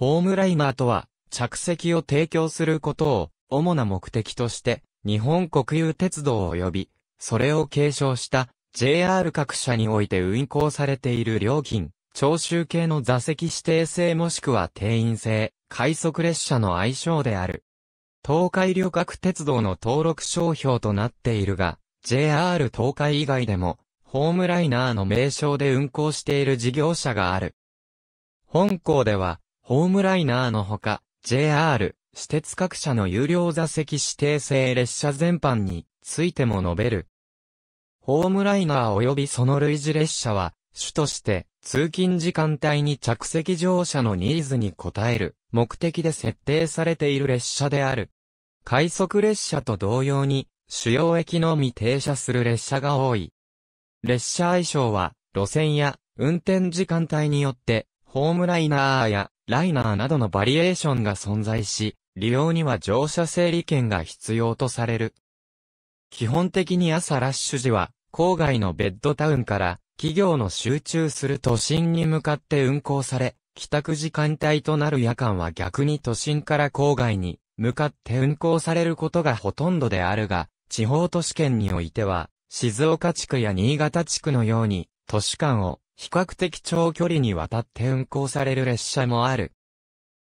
ホームライナーとは、着席を提供することを、主な目的として、日本国有鉄道及び、それを継承した JR 各社において運行されている料金、徴収系の座席指定制もしくは定員制、快速列車の愛称である。東海旅客鉄道の登録商標となっているが、JR 東海以外でも、ホームライナーの名称で運行している事業者がある。本校では、ホームライナーのほか、JR、私鉄各社の有料座席指定制列車全般についても述べる。ホームライナー及びその類似列車は、主として、通勤時間帯に着席乗車のニーズに応える目的で設定されている列車である。快速列車と同様に、主要駅のみ停車する列車が多い。列車愛称は、路線や運転時間帯によって、ホームライナーやライナーなどのバリエーションが存在し、利用には乗車整理券が必要とされる。基本的に朝ラッシュ時は、郊外のベッドタウンから、企業の集中する都心に向かって運行され、帰宅時間帯となる夜間は逆に都心から郊外に向かって運行されることがほとんどであるが、地方都市圏においては、静岡地区や新潟地区のように、都市間を比較的長距離にわたって運行される列車もある。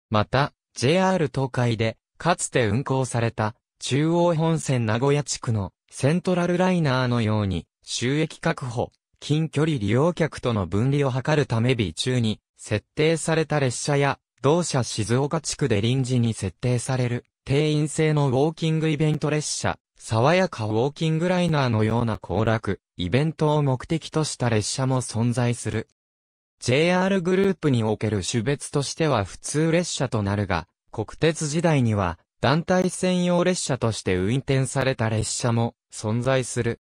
また、JR 東海で、かつて運行された、中央本線名古屋地区のセントラルライナーのように、収益確保、近距離利用客との分離を図るため備中に、設定された列車や、同社静岡地区で臨時に設定される、定員制のウォーキングイベント列車、爽やかウォーキングライナーのような行楽、イベントを目的とした列車も存在する。JR グループにおける種別としては普通列車となるが、国鉄時代には団体専用列車として運転された列車も存在する。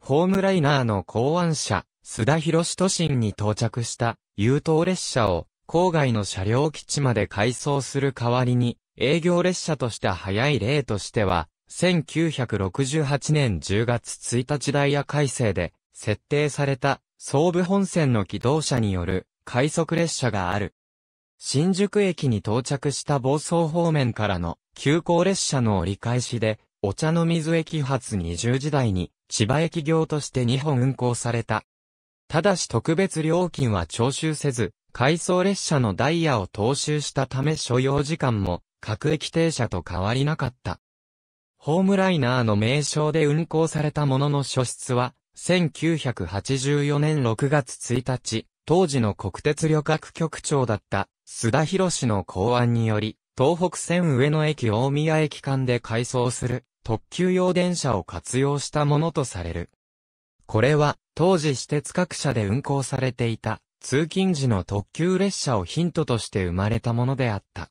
ホームライナーの考案者、須田博士都心に到着した優等列車を郊外の車両基地まで改装する代わりに営業列車とした早い例としては1968年10月1日ダイヤ改正で設定された総武本線の機動車による快速列車がある。新宿駅に到着した房総方面からの急行列車の折り返しで、お茶の水駅発20時代に千葉駅行として2本運行された。ただし特別料金は徴収せず、回送列車のダイヤを踏襲したため所要時間も各駅停車と変わりなかった。ホームライナーの名称で運行されたものの初出は、1984年6月1日、当時の国鉄旅客局長だった須田博士の考案により、東北線上野駅大宮駅間で改装する特急用電車を活用したものとされる。これは当時私鉄各社で運行されていた通勤時の特急列車をヒントとして生まれたものであった。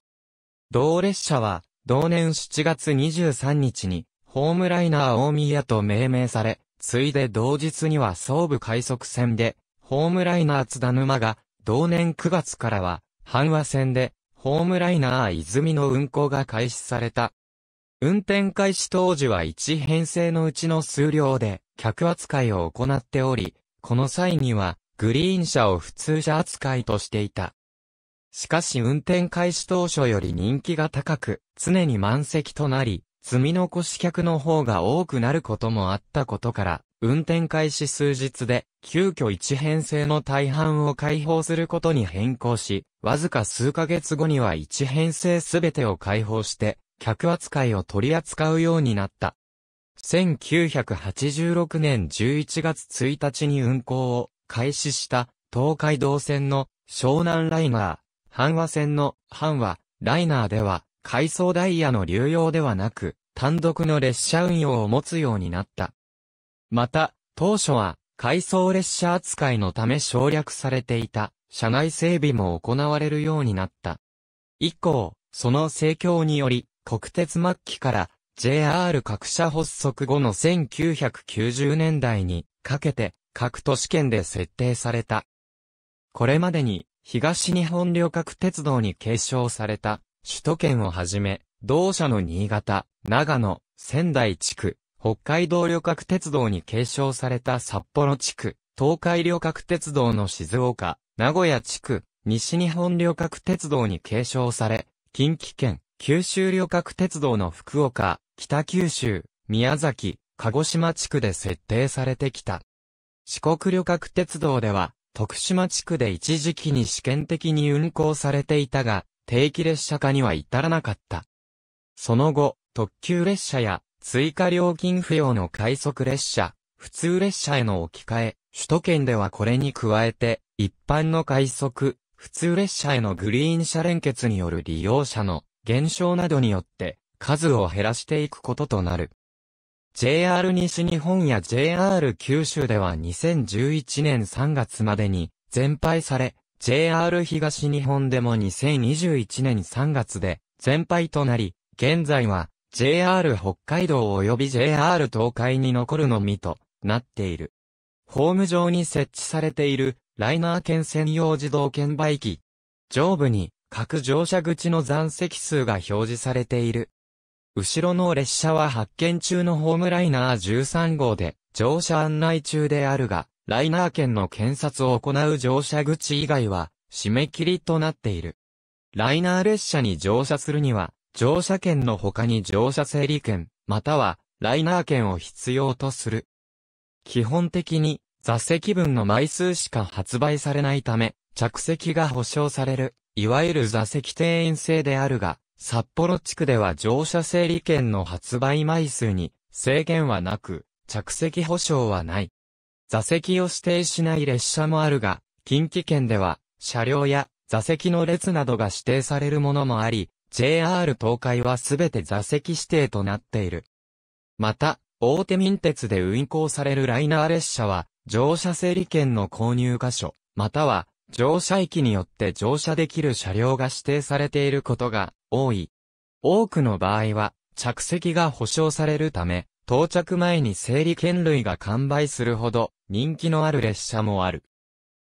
同列車は同年7月23日に、ホームライナー大宮と命名され、ついで同日には総武快速線で、ホームライナー津田沼が、同年9月からは、阪和線で、ホームライナー泉の運行が開始された。運転開始当時は1編成のうちの数量で、客扱いを行っており、この際には、グリーン車を普通車扱いとしていた。しかし運転開始当初より人気が高く、常に満席となり、積み残し客の方が多くなることもあったことから、運転開始数日で、急遽一編成の大半を開放することに変更し、わずか数ヶ月後には一編成すべてを開放して、客扱いを取り扱うようになった。1986年11月1日に運行を開始した東海道線の湘南ライナー阪和線の阪和、ライナーでは、回送ダイヤの流用ではなく、単独の列車運用を持つようになった。また、当初は、回送列車扱いのため省略されていた、車内整備も行われるようになった。以降、その盛況により、国鉄末期から JR 各社発足後の1990年代にかけて各都市圏で設定された。これまでに東日本旅客鉄道に継承された、首都圏をはじめ、同社の新潟、長野、仙台地区、北海道旅客鉄道に継承された札幌地区、東海旅客鉄道の静岡、名古屋地区、西日本旅客鉄道に継承され、近畿圏、九州旅客鉄道の福岡、北九州、宮崎、鹿児島地区で設定されてきた。四国旅客鉄道では、徳島地区で一時期に試験的に運行されていたが、定期列車化には至らなかった。その後、特急列車や追加料金不要の快速列車、普通列車への置き換え、首都圏ではこれに加えて、一般の快速、普通列車へのグリーン車連結による利用者の減少などによって、数を減らしていくこととなる。JR 西日本や JR 九州では2011年3月までに全廃され、JR 東日本でも2021年3月で全廃となり、現在は JR 北海道及び JR 東海に残るのみとなっている。ホーム上に設置されているライナー券専用自動券売機。上部に各乗車口の残席数が表示されている。後ろの列車は発見中のホームライナー13号で、乗車案内中であるが、ライナー券の検察を行う乗車口以外は、締め切りとなっている。ライナー列車に乗車するには、乗車券の他に乗車整理券、または、ライナー券を必要とする。基本的に、座席分の枚数しか発売されないため、着席が保証される、いわゆる座席定員制であるが、札幌地区では乗車整理券の発売枚数に制限はなく、着席保証はない。座席を指定しない列車もあるが、近畿圏では車両や座席の列などが指定されるものもあり、JR 東海はすべて座席指定となっている。また、大手民鉄で運行されるライナー列車は、乗車整理券の購入箇所、または乗車域によって乗車できる車両が指定されていることが多い。多くの場合は、着席が保証されるため、到着前に整理券類が完売するほど人気のある列車もある。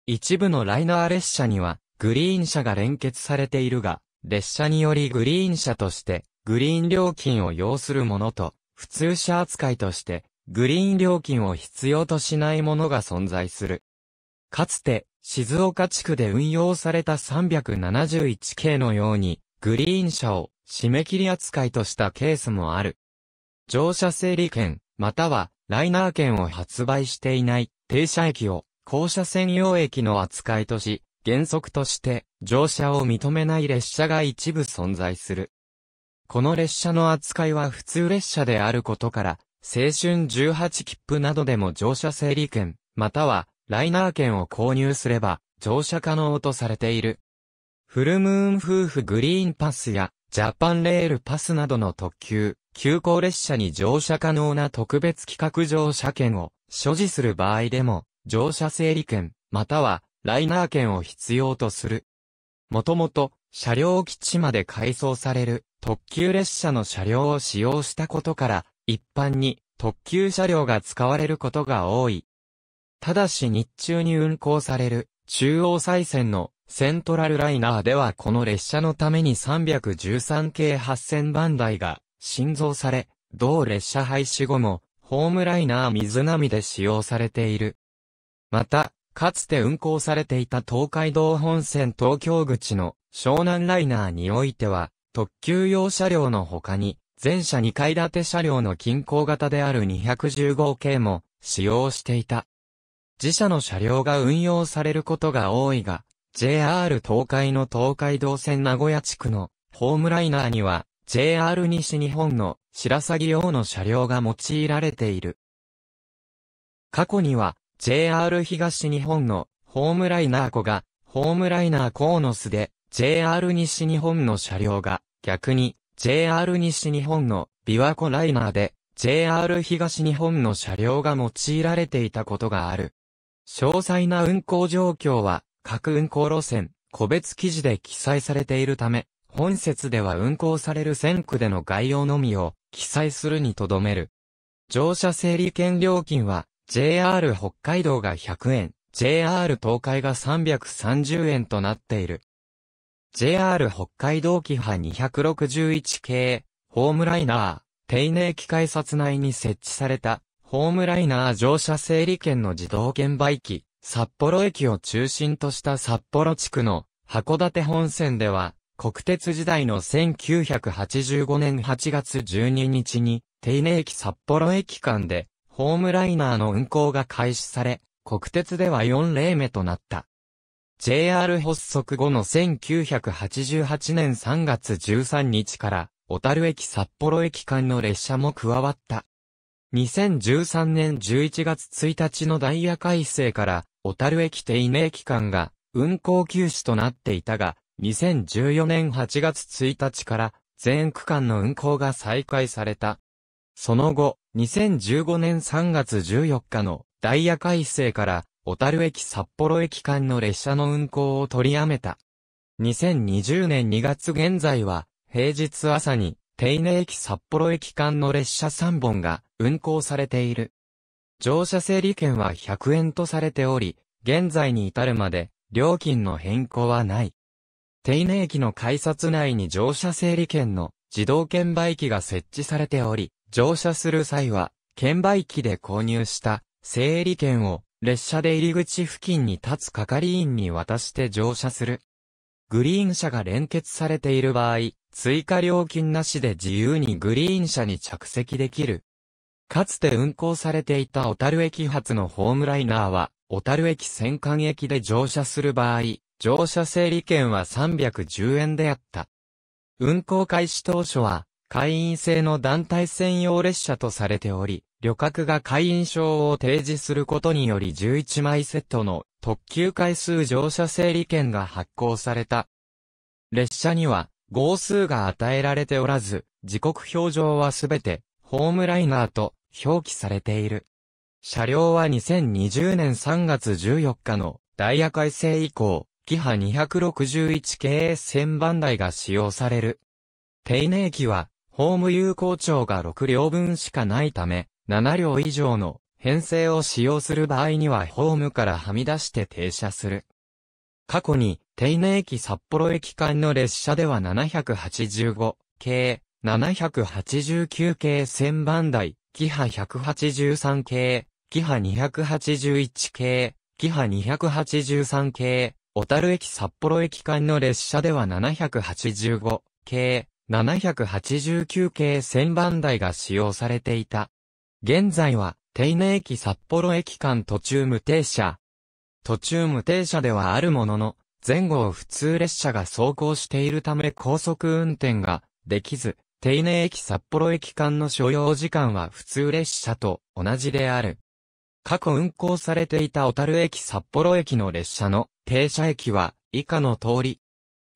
一部のライナー列車にはグリーン車が連結されているが、列車によりグリーン車としてグリーン料金を要するものと、普通車扱いとしてグリーン料金を必要としないものが存在する。かつて静岡地区で運用された 371K のように、グリーン車を締め切り扱いとしたケースもある。乗車整理券、またはライナー券を発売していない停車駅を降車専用駅の扱いとし、原則として乗車を認めない列車が一部存在する。この列車の扱いは普通列車であることから、青春18切符などでも乗車整理券、またはライナー券を購入すれば乗車可能とされている。フルムーン夫婦グリーンパスやジャパンレールパスなどの特急、急行列車に乗車可能な特別企画乗車券を所持する場合でも乗車整理券またはライナー券を必要とする。もともと車両基地まで改装される特急列車の車両を使用したことから一般に特急車両が使われることが多い。ただし日中に運行される中央再線のセントラルライナーではこの列車のために313系8000番台が新造され、同列車廃止後もホームライナー水波で使用されている。また、かつて運行されていた東海道本線東京口の湘南ライナーにおいては、特急用車両の他に、全車2階建て車両の近郊型である215系も使用していた。自社の車両が運用されることが多いが、JR 東海の東海道線名古屋地区のホームライナーには JR 西日本の白鷺用の車両が用いられている。過去には JR 東日本のホームライナー湖がホームライナーコーノスで JR 西日本の車両が逆に JR 西日本の琵琶湖ライナーで JR 東日本の車両が用いられていたことがある。詳細な運行状況は、各運行路線、個別記事で記載されているため、本節では運行される線区での概要のみを記載するにとどめる。乗車整理券料金は JR 北海道が100円、JR 東海が330円となっている。JR 北海道規派261系、ホームライナー、丁寧機改札内に設置されたホームライナー乗車整理券の自動券売機、札幌駅を中心とした札幌地区の函館本線では、国鉄時代の1985年8月12日に、定稲駅札幌駅間で、ホームライナーの運行が開始され、国鉄では4例目となった。JR 発足後の1988年3月13日から、小樽駅札幌駅間の列車も加わった。2013年11月1日のダイヤ改正から、小樽駅定稲駅間が運行休止となっていたが、2014年8月1日から全区間の運行が再開された。その後、2015年3月14日のダイヤ改正から、小樽駅札幌駅間の列車の運行を取りやめた。2020年2月現在は、平日朝に手稲駅札幌駅間の列車3本が運行されている。乗車整理券は100円とされており、現在に至るまで料金の変更はない。手稲駅の改札内に乗車整理券の自動券売機が設置されており、乗車する際は、券売機で購入した整理券を列車で入り口付近に立つ係員に渡して乗車する。グリーン車が連結されている場合、追加料金なしで自由にグリーン車に着席できる。かつて運行されていた小樽駅発のホームライナーは、小樽駅戦艦駅で乗車する場合、乗車整理券は310円であった。運行開始当初は、会員制の団体専用列車とされており、旅客が会員証を提示することにより11枚セットの特急回数乗車整理券が発行された。列車には号数が与えられておらず、時刻表上はすべて、ホームライナーと表記されている。車両は2020年3月14日のダイヤ改正以降、キハ261 s 1000番台が使用される。定年期は、ホーム有効長が6両分しかないため、7両以上の編成を使用する場合にはホームからはみ出して停車する。過去に、手稲駅札幌駅間の列車では785系、789系1000番台、キハ183系、キハ281系、キハ283系、小樽駅札幌駅間の列車では785系、789系1000番台が使用されていた。現在は、手稲駅札幌駅間途中無停車。途中無停車ではあるものの、前後を普通列車が走行しているため高速運転ができず、手稲駅札幌駅間の所要時間は普通列車と同じである。過去運行されていた小樽駅札幌駅の列車の停車駅は以下の通り。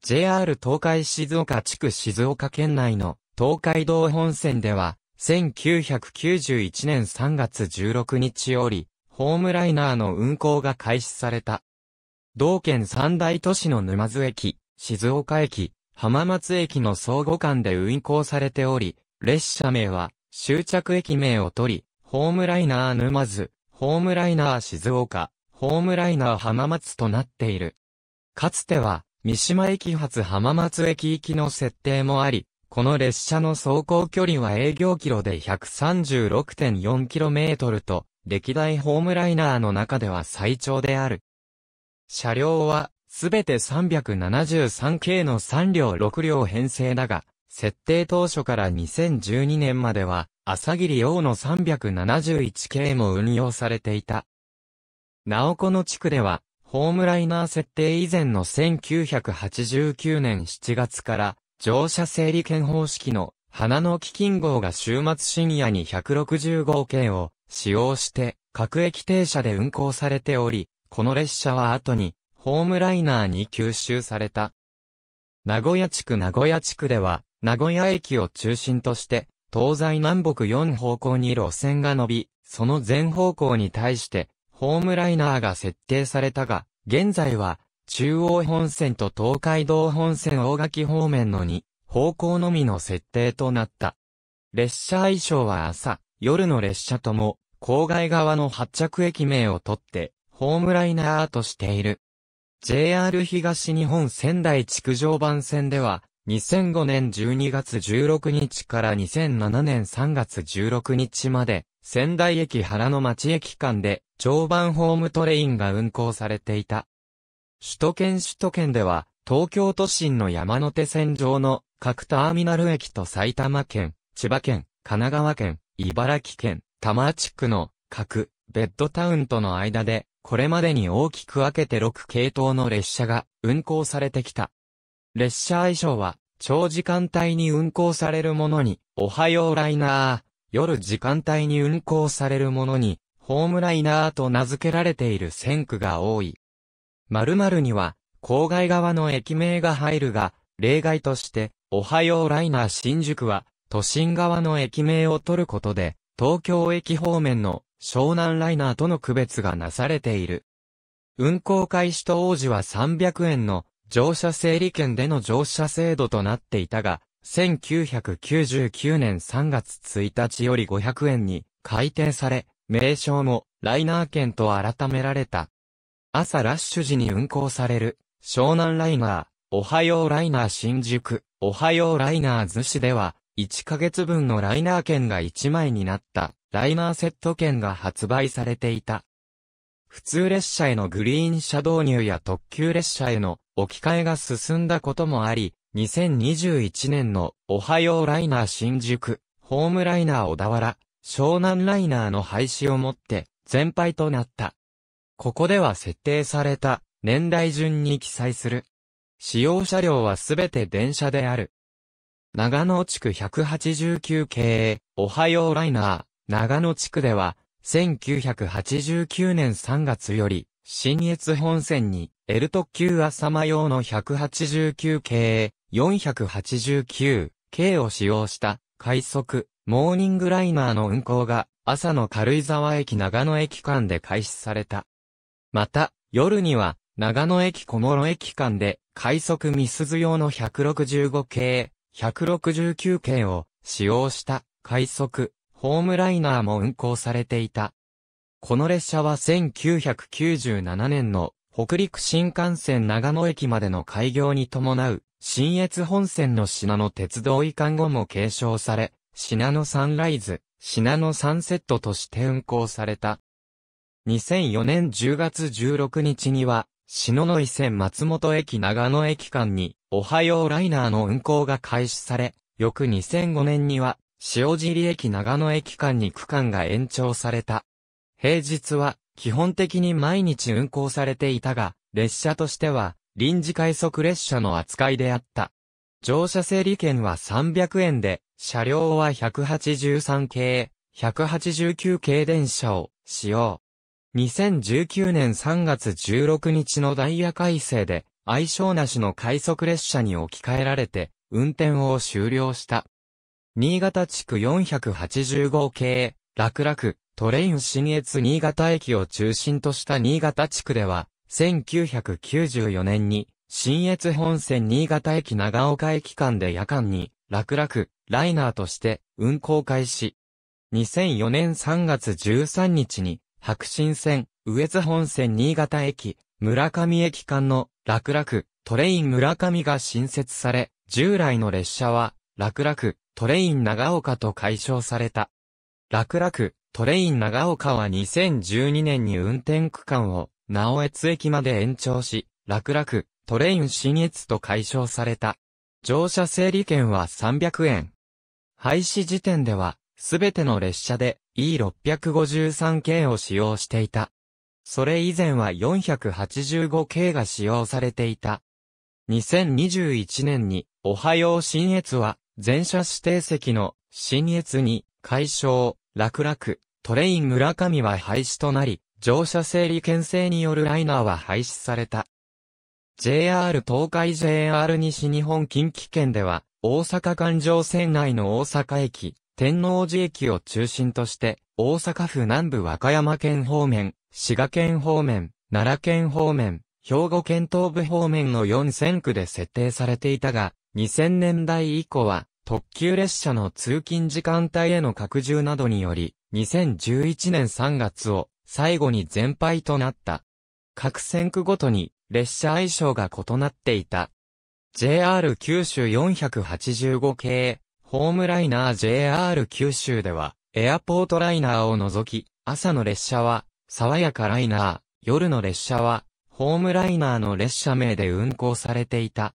JR 東海静岡地区静岡県内の東海道本線では1991年3月16日よりホームライナーの運行が開始された。同県三大都市の沼津駅、静岡駅、浜松駅の相互間で運行されており、列車名は終着駅名を取り、ホームライナー沼津、ホームライナー静岡、ホームライナー浜松となっている。かつては、三島駅発浜松駅行きの設定もあり、この列車の走行距離は営業キロで 136.4km と、歴代ホームライナーの中では最長である。車両は、すべて 373K の3両6両編成だが、設定当初から2012年までは、朝霧王の 371K も運用されていた。なおこの地区では、ホームライナー設定以前の1989年7月から、乗車整理券方式の花の基金号が週末深夜に165系を使用して各駅停車で運行されており、この列車は後に、ホームライナーに吸収された。名古屋地区名古屋地区では、名古屋駅を中心として、東西南北4方向に路線が伸び、その全方向に対して、ホームライナーが設定されたが、現在は、中央本線と東海道本線大垣方面の2方向のみの設定となった。列車愛称は朝、夜の列車とも、郊外側の発着駅名をとって、ホームライナーとしている。JR 東日本仙台築常番線では、2005年12月16日から2007年3月16日まで、仙台駅原の町駅間で、常磐ホームトレインが運行されていた。首都圏首都圏では、東京都心の山手線上の各ターミナル駅と埼玉県、千葉県、神奈川県、茨城県、多摩地区の各ベッドタウンとの間でこれまでに大きく分けて6系統の列車が運行されてきた。列車愛称は、長時間帯に運行されるものに、おはようライナー、夜時間帯に運行されるものに、ホームライナーと名付けられている線区が多い。〇〇には、郊外側の駅名が入るが、例外として、おはようライナー新宿は、都心側の駅名を取ることで、東京駅方面の湘南ライナーとの区別がなされている。運行開始と王子は300円の乗車整理券での乗車制度となっていたが、1999年3月1日より500円に改定され、名称もライナー券と改められた。朝ラッシュ時に運行される湘南ライナー、おはようライナー新宿、おはようライナー寿司では、1ヶ月分のライナー券が1枚になった。ライナーセット券が発売されていた。普通列車へのグリーン車導入や特急列車への置き換えが進んだこともあり、2021年のおはようライナー新宿、ホームライナー小田原、湘南ライナーの廃止をもって全廃となった。ここでは設定された年代順に記載する。使用車両はすべて電車である。長野地区189系、おはようライナー、長野地区では、1989年3月より、新越本線に、L 特急朝間用の189系、489系を使用した、快速、モーニングライナーの運行が、朝の軽井沢駅長野駅間で開始された。また、夜には、長野駅小諸駅間で、快速ミスズ用の165系、169系を使用した快速ホームライナーも運行されていた。この列車は1997年の北陸新幹線長野駅までの開業に伴う、新越本線の品の鉄道移管後も継承され、品のサンライズ、品のサンセットとして運行された。2004年10月16日には、篠の井線松本駅長野駅間に、おはようライナーの運行が開始され、翌2005年には、塩尻駅長野駅間に区間が延長された。平日は基本的に毎日運行されていたが、列車としては臨時快速列車の扱いであった。乗車整理券は300円で、車両は183系、189系電車を使用。2019年3月16日のダイヤ改正で、相性なしの快速列車に置き換えられて、運転を終了した。新潟地区485系、楽楽、トレイン新越新潟駅を中心とした新潟地区では、1994年に、新越本線新潟駅長岡駅間で夜間に、楽楽、ライナーとして、運行開始。2004年3月13日に、白新線、上津本線新潟駅、村上駅間の、楽楽、トレイン村上が新設され、従来の列車は、楽楽、トレイン長岡と解消された。楽楽、トレイン長岡は2012年に運転区間を、直江津駅まで延長し、楽楽、トレイン新越と解消された。乗車整理券は300円。廃止時点では、すべての列車で E653 系を使用していた。それ以前は485系が使用されていた。2021年に、おはよう新越は、全車指定席の、新越に、解消、楽々、トレイン村上は廃止となり、乗車整理牽制によるライナーは廃止された。JR 東海 JR 西日本近畿圏では、大阪環状線内の大阪駅、天王寺駅を中心として、大阪府南部和歌山県方面、滋賀県方面、奈良県方面、兵庫県東部方面の4000区で設定されていたが、2000年代以降は、特急列車の通勤時間帯への拡充などにより、2011年3月を最後に全廃となった。各線区ごとに列車相性が異なっていた。JR 九州485系、ホームライナー JR 九州では、エアポートライナーを除き、朝の列車は、爽やかライナー、夜の列車は、ホームライナーの列車名で運行されていた。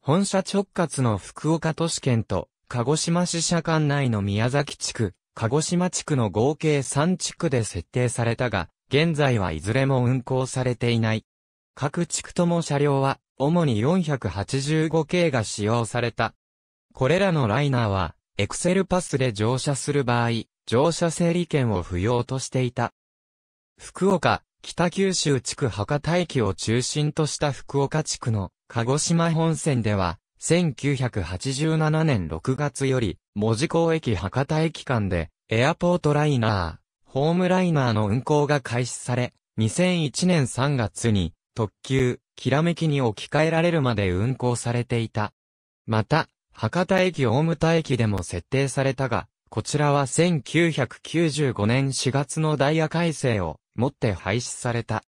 本社直轄の福岡都市圏と、鹿児島市社管内の宮崎地区、鹿児島地区の合計3地区で設定されたが、現在はいずれも運行されていない。各地区とも車両は、主に485系が使用された。これらのライナーは、エクセルパスで乗車する場合、乗車整理券を不要としていた。福岡、北九州地区博多駅を中心とした福岡地区の鹿児島本線では、1987年6月より、門司港駅博多駅間で、エアポートライナー、ホームライナーの運行が開始され、2001年3月に、特急、きらめきに置き換えられるまで運行されていた。また、博多駅大牟田駅でも設定されたが、こちらは1995年4月のダイヤ改正をもって廃止された。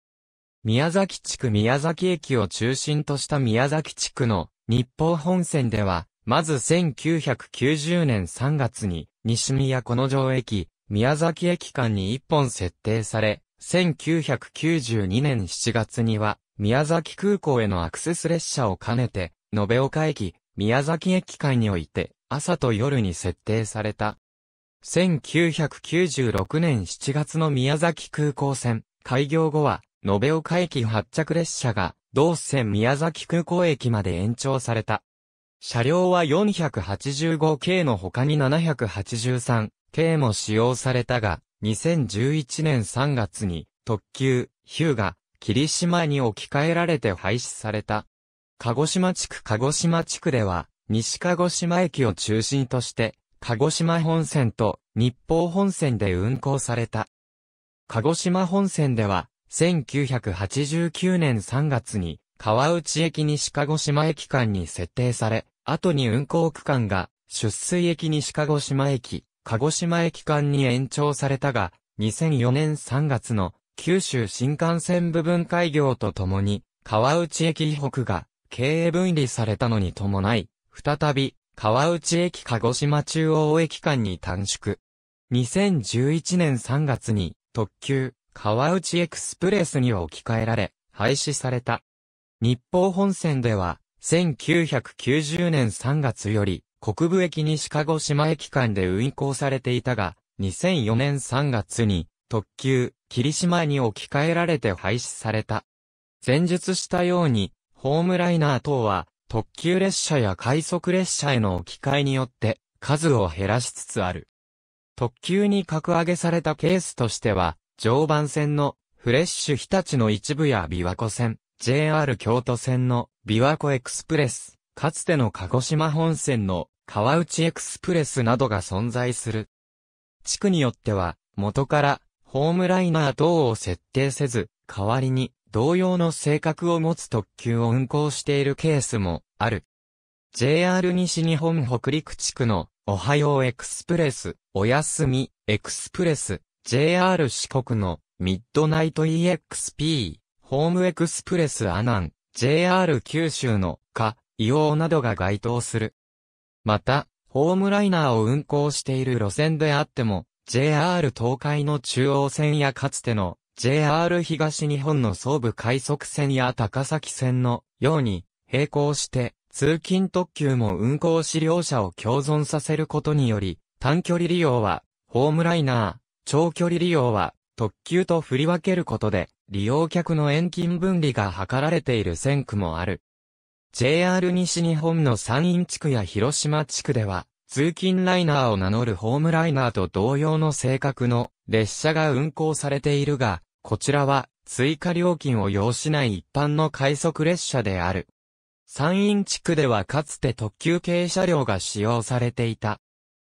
宮崎地区宮崎駅を中心とした宮崎地区の日報本線では、まず1990年3月に西宮この城駅、宮崎駅間に1本設定され、1992年7月には宮崎空港へのアクセス列車を兼ねて、延岡駅、宮崎駅間において朝と夜に設定された1996年7月の宮崎空港線、開業後は、延岡駅発着列車が、同線宮崎空港駅まで延長された。車両は485系の他に783系も使用されたが、2011年3月に特急、ヒューが霧島に置き換えられて廃止された。鹿児島地区鹿児島地区では、西鹿児島駅を中心として、鹿児島本線と日報本線で運行された。鹿児島本線では、1989年3月に、川内駅西鹿児島駅間に設定され、後に運行区間が、出水駅西鹿児島駅、鹿児島駅間に延長されたが、2004年3月の九州新幹線部分開業とともに、川内駅北が経営分離されたのに伴い、再び川内駅鹿児島中央駅間に短縮。2011年3月に特急川内エクスプレスに置き換えられ廃止された。日報本線では1990年3月より国部駅西鹿児島駅間で運行されていたが2004年3月に特急霧島に置き換えられて廃止された。前述したようにホームライナー等は特急列車や快速列車への置き換えによって数を減らしつつある。特急に格上げされたケースとしては、常磐線のフレッシュ日立の一部や琵琶湖線、JR 京都線の琵琶湖エクスプレス、かつての鹿児島本線の川内エクスプレスなどが存在する。地区によっては、元からホームライナー等を設定せず、代わりに同様の性格を持つ特急を運行しているケースもある。JR 西日本北陸地区のおはようエクスプレス、おやすみエクスプレス、JR 四国のミッドナイト EXP、ホームエクスプレスアナン、JR 九州のか、イオなどが該当する。また、ホームライナーを運行している路線であっても、JR 東海の中央線やかつての JR 東日本の総武快速線や高崎線のように並行して通勤特急も運行資料車を共存させることにより短距離利用はホームライナー、長距離利用は特急と振り分けることで利用客の遠近分離が図られている線区もある。JR 西日本の山陰地区や広島地区では通勤ライナーを名乗るホームライナーと同様の性格の列車が運行されているが、こちらは追加料金を要しない一般の快速列車である。山陰地区ではかつて特急系車両が使用されていた。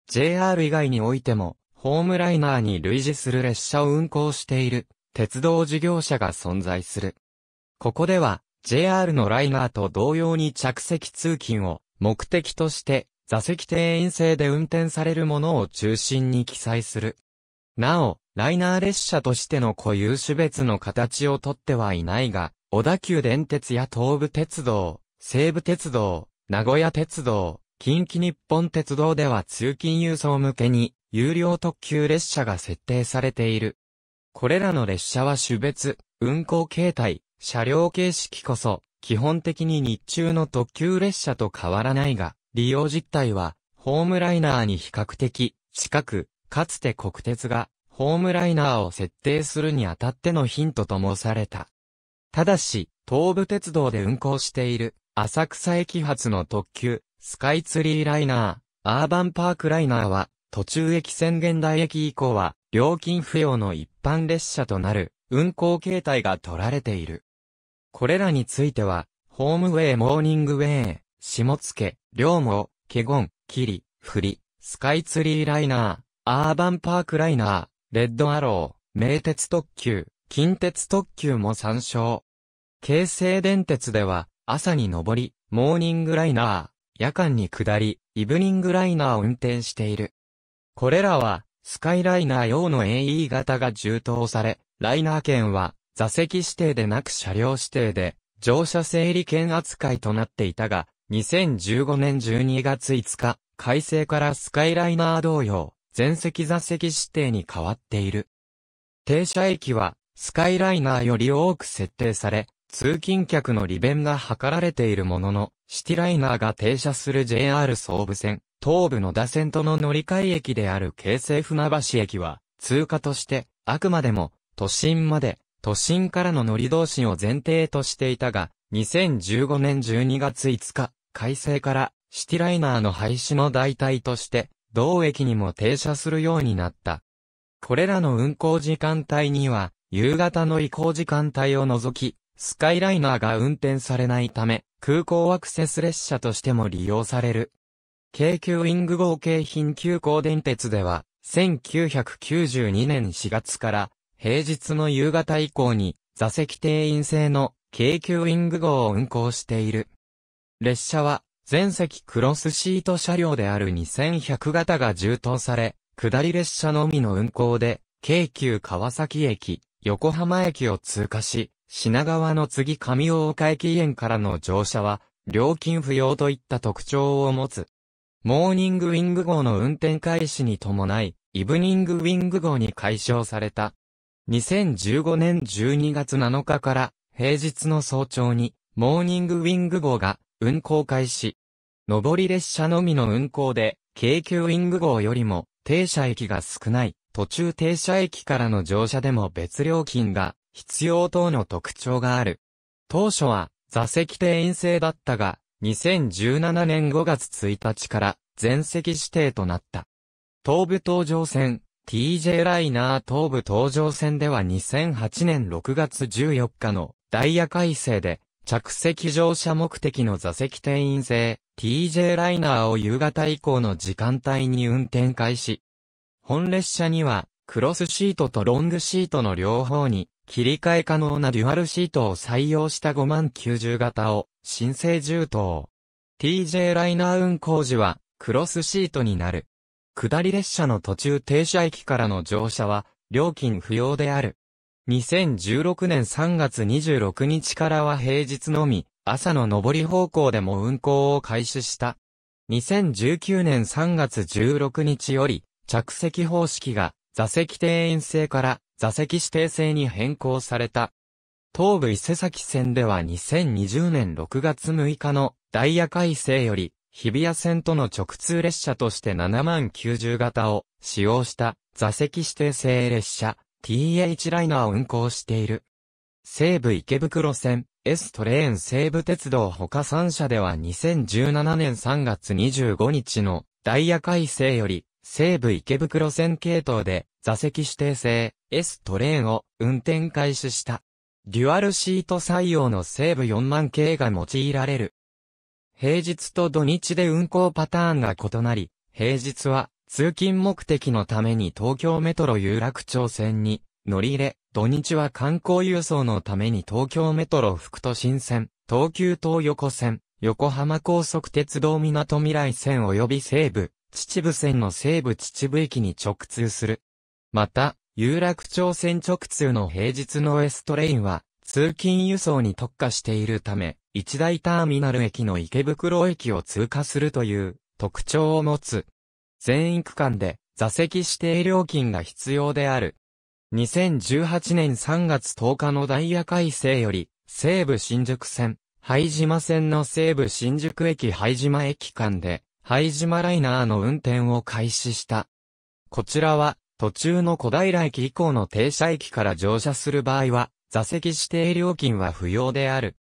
JR 以外においても、ホームライナーに類似する列車を運行している、鉄道事業者が存在する。ここでは、JR のライナーと同様に着席通勤を目的として、座席定員制で運転されるものを中心に記載する。なお、ライナー列車としての固有種別の形をとってはいないが、小田急電鉄や東武鉄道、西武鉄道、名古屋鉄道、近畿日本鉄道では通勤輸送向けに、有料特急列車が設定されている。これらの列車は種別、運行形態、車両形式こそ、基本的に日中の特急列車と変わらないが、利用実態は、ホームライナーに比較的、近く、かつて国鉄がホームライナーを設定するにあたってのヒントと申された。ただし、東武鉄道で運行している浅草駅発の特急、スカイツリーライナー、アーバンパークライナーは、途中駅線現代駅以降は、料金不要の一般列車となる、運行形態が取られている。これらについては、ホームウェイモーニングウェイ、下野、両毛、華厳、霧、振り、スカイツリーライナー、アーバンパークライナー、レッドアロー、名鉄特急、近鉄特急も参照。京成電鉄では、朝に上り、モーニングライナー、夜間に下り、イブニングライナーを運転している。これらは、スカイライナー用の AE 型が充当され、ライナー券は、座席指定でなく車両指定で、乗車整理券扱いとなっていたが、2015年12月5日、改正からスカイライナー同様、全席座席指定に変わっている。停車駅は、スカイライナーより多く設定され、通勤客の利便が図られているものの、シティライナーが停車する JR 総武線、東部の打線との乗り換え駅である京成船橋駅は、通過として、あくまでも、都心まで、都心からの乗り同士を前提としていたが、2015年12月5日、改正から、シティライナーの廃止の代替として、同駅にも停車するようになった。これらの運行時間帯には、夕方の移行時間帯を除き、スカイライナーが運転されないため、空港アクセス列車としても利用される。京急ウィング号京浜急行電鉄では、1992年4月から、平日の夕方以降に、座席定員制の京急ウィング号を運行している。列車は、全席クロスシート車両である2100型が充当され、下り列車のみの運行で、京急川崎駅、横浜駅を通過し、品川の次上大岡駅園からの乗車は、料金不要といった特徴を持つ。モーニングウィング号の運転開始に伴い、イブニングウィング号に解消された。2015年12月7日から、平日の早朝に、モーニングウィング号が、運行開始。上り列車のみの運行で、京急ウィング号よりも停車駅が少ない、途中停車駅からの乗車でも別料金が必要等の特徴がある。当初は座席定員制だったが、2017年5月1日から全席指定となった。東武東上線、TJ ライナー東武東上線では2008年6月14日のダイヤ改正で着席乗車目的の座席定員制、TJ ライナーを夕方以降の時間帯に運転開始。本列車には、クロスシートとロングシートの両方に、切り替え可能なデュアルシートを採用した5万90型を、新生重当。TJ ライナー運行時は、クロスシートになる。下り列車の途中停車駅からの乗車は、料金不要である。2016年3月26日からは平日のみ、朝の上り方向でも運行を開始した。2019年3月16日より、着席方式が座席定員制から座席指定制に変更された。東武伊勢崎線では2020年6月6日のダイヤ改正より、日比谷線との直通列車として7万90型を使用した座席指定制列車 TH ライナーを運行している。西武池袋線、S トレーン西武鉄道他3社では2017年3月25日のダイヤ改正より西武池袋線系統で座席指定制 S トレーンを運転開始した。デュアルシート採用の西武4万系が用いられる。平日と土日で運行パターンが異なり、平日は通勤目的のために東京メトロ有楽町線に乗り入れ、土日は観光輸送のために東京メトロ副都心線、東急東横線、横浜高速鉄道港未来線及び西部、秩父線の西部秩父駅に直通する。また、有楽町線直通の平日のエストレインは、通勤輸送に特化しているため、一大ターミナル駅の池袋駅を通過するという特徴を持つ。全域区間で座席指定料金が必要である。2018年3月10日のダイヤ改正より、西武新宿線、灰島線の西武新宿駅灰島駅間で、灰島ライナーの運転を開始した。こちらは、途中の小平駅以降の停車駅から乗車する場合は、座席指定料金は不要である。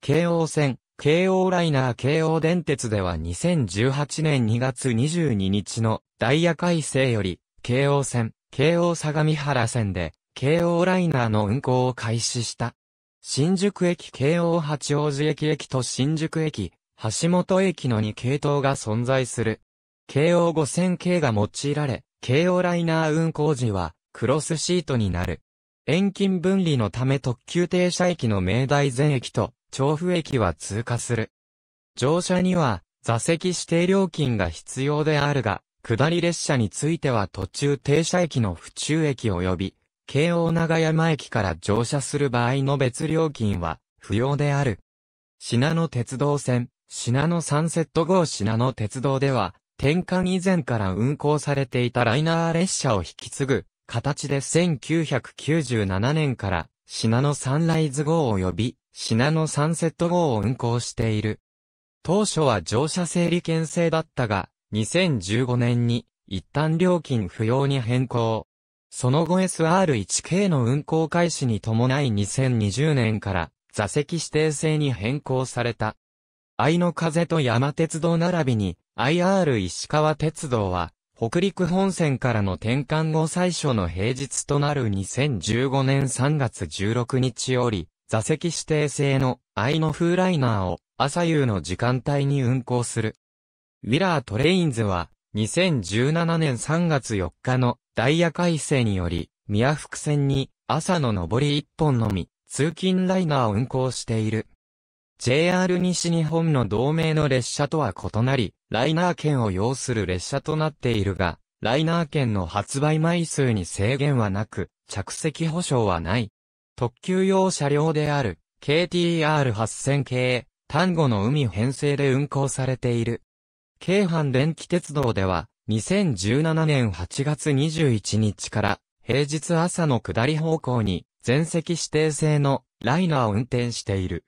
京王線、京王ライナー京王電鉄では2018年2月22日のダイヤ改正より、京王線、京王相模原線で、京王ライナーの運行を開始した。新宿駅京王八王子駅駅と新宿駅、橋本駅の2系統が存在する。京王5000系が用いられ、京王ライナー運行時は、クロスシートになる。遠近分離のため特急停車駅の明大前駅と調布駅は通過する。乗車には座席指定料金が必要であるが、下り列車については途中停車駅の府中駅及び、京王長山駅から乗車する場合の別料金は不要である。信濃鉄道線、信濃サンセット号信濃鉄道では、転換以前から運行されていたライナー列車を引き継ぐ形で1997年から、品野サンライズ号及び、品野サンセット号を運行している。当初は乗車整理券制だったが、2015年に、一旦料金不要に変更。その後 SR1 系の運行開始に伴い2020年から座席指定制に変更された。愛の風と山鉄道並びに IR 石川鉄道は北陸本線からの転換後最初の平日となる2015年3月16日より、座席指定制の愛の風ライナーを朝夕の時間帯に運行する。ウィラートレインズは、2017年3月4日のダイヤ改正により、宮福線に朝の上り1本のみ、通勤ライナーを運行している。JR 西日本の同名の列車とは異なり、ライナー券を要する列車となっているが、ライナー券の発売枚数に制限はなく、着席保証はない。特急用車両である KTR8000 系、丹後の海編成で運行されている。京阪電気鉄道では、2017年8月21日から平日朝の下り方向に全席指定制のライナーを運転している。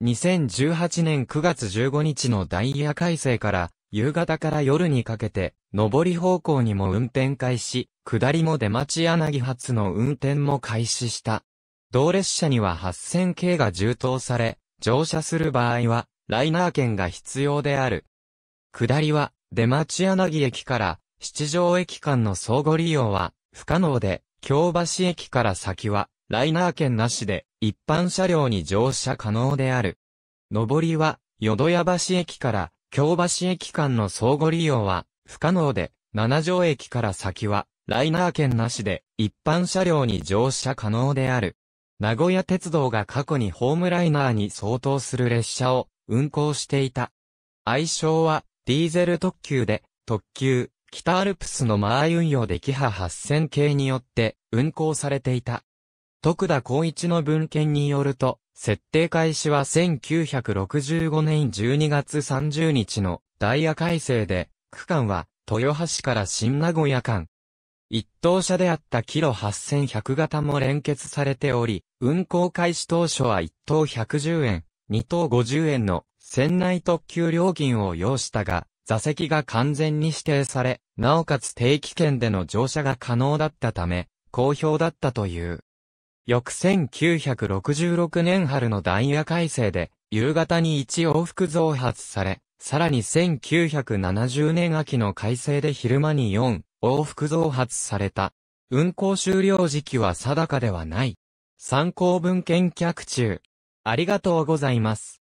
2018年9月15日のダイヤ改正から、夕方から夜にかけて、上り方向にも運転開始、下りも出町柳発の運転も開始した。同列車には8000系が充当され、乗車する場合は、ライナー券が必要である。下りは、出町柳駅から、七条駅間の相互利用は、不可能で、京橋駅から先は、ライナー券なしで一般車両に乗車可能である。上りは、淀屋橋駅から京橋駅間の相互利用は不可能で、七条駅から先は、ライナー券なしで一般車両に乗車可能である。名古屋鉄道が過去にホームライナーに相当する列車を運行していた。愛称はディーゼル特急で、特急、北アルプスのマー運用でキハ8000系によって運行されていた。徳田光一の文献によると、設定開始は1965年12月30日のダイヤ改正で、区間は豊橋から新名古屋間。一等車であったキロ8100型も連結されており、運行開始当初は1等110円、2等50円の船内特急料金を要したが、座席が完全に指定され、なおかつ定期券での乗車が可能だったため、好評だったという。翌1966年春のダイヤ改正で、夕方に1往復増発され、さらに1970年秋の改正で昼間に4往復増発された。運行終了時期は定かではない。参考文献客中。ありがとうございます。